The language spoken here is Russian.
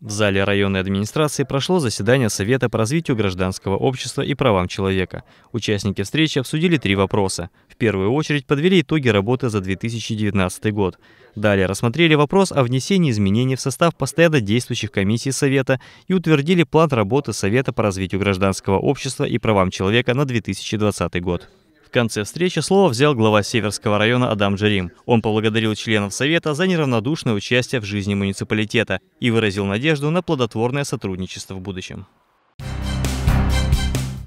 В зале районной администрации прошло заседание Совета по развитию гражданского общества и правам человека. Участники встречи обсудили три вопроса. В первую очередь подвели итоги работы за 2019 год. Далее рассмотрели вопрос о внесении изменений в состав постоянно действующих комиссий Совета и утвердили план работы Совета по развитию гражданского общества и правам человека на 2020 год. В конце встречи слово взял глава Северского района Адам Джерим. Он поблагодарил членов Совета за неравнодушное участие в жизни муниципалитета и выразил надежду на плодотворное сотрудничество в будущем.